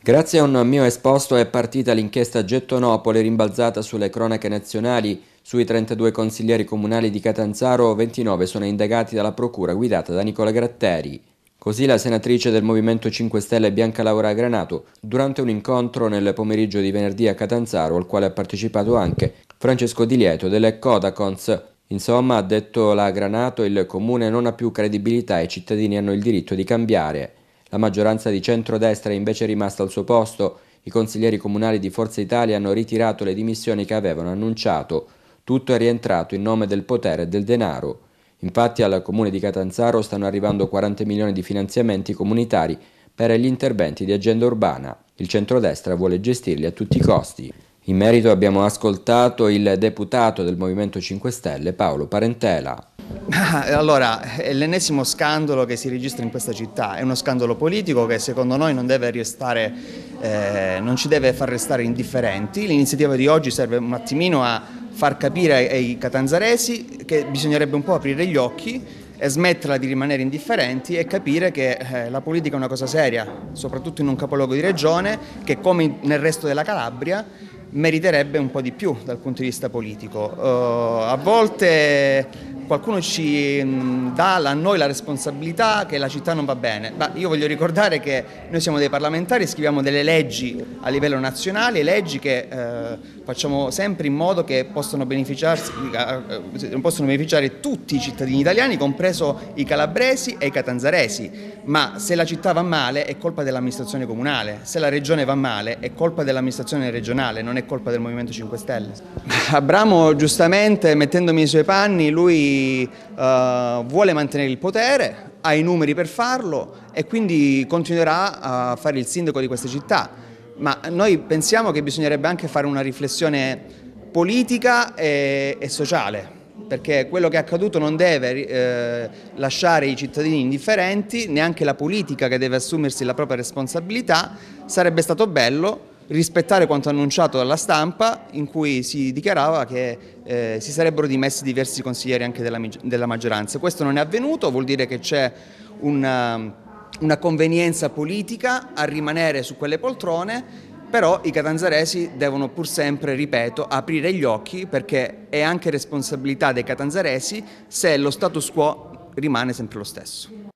Grazie a un mio esposto è partita l'inchiesta Gettonopole rimbalzata sulle cronache nazionali. Sui 32 consiglieri comunali di Catanzaro, 29 sono indagati dalla procura guidata da Nicola Gratteri. Così la senatrice del Movimento 5 Stelle Bianca Laura Granato, durante un incontro nel pomeriggio di venerdì a Catanzaro, al quale ha partecipato anche Francesco Di Lieto delle Codacons. Insomma, ha detto la Granato, il comune non ha più credibilità e i cittadini hanno il diritto di cambiare. La maggioranza di centrodestra è invece rimasta al suo posto. I consiglieri comunali di Forza Italia hanno ritirato le dimissioni che avevano annunciato. Tutto è rientrato in nome del potere e del denaro. Infatti al comune di Catanzaro stanno arrivando 40 milioni di finanziamenti comunitari per gli interventi di agenda urbana. Il centrodestra vuole gestirli a tutti i costi. In merito abbiamo ascoltato il deputato del Movimento 5 Stelle Paolo Parentela. Ah, allora, è l'ennesimo scandalo che si registra in questa città, è uno scandalo politico che secondo noi non, restare, eh, non ci deve far restare indifferenti. L'iniziativa di oggi serve un attimino a far capire ai, ai catanzaresi che bisognerebbe un po' aprire gli occhi e smetterla di rimanere indifferenti e capire che eh, la politica è una cosa seria, soprattutto in un capoluogo di regione che come nel resto della Calabria meriterebbe un po' di più dal punto di vista politico. Uh, a volte qualcuno ci mm, dà a noi la responsabilità che la città non va bene. Ma io voglio ricordare che noi siamo dei parlamentari e scriviamo delle leggi a livello nazionale, leggi che eh, facciamo sempre in modo che possano, eh, possano beneficiare tutti i cittadini italiani, compreso i calabresi e i catanzaresi. Ma se la città va male è colpa dell'amministrazione comunale, se la regione va male è colpa dell'amministrazione regionale, non è colpa del Movimento 5 Stelle. Abramo giustamente mettendomi i suoi panni, lui quindi eh, vuole mantenere il potere, ha i numeri per farlo e quindi continuerà a fare il sindaco di questa città. Ma noi pensiamo che bisognerebbe anche fare una riflessione politica e, e sociale, perché quello che è accaduto non deve eh, lasciare i cittadini indifferenti, neanche la politica che deve assumersi la propria responsabilità. Sarebbe stato bello rispettare quanto annunciato dalla stampa in cui si dichiarava che eh, si sarebbero dimessi diversi consiglieri anche della, della, maggioranza. Questo non è avvenuto, vuol dire che c'è una, um, una convenienza politica a rimanere su quelle poltrone però i catanzaresi devono pur sempre, ripeto, aprire gli occhi perché è anche responsabilità dei catanzaresi se lo status quo rimane sempre lo stesso.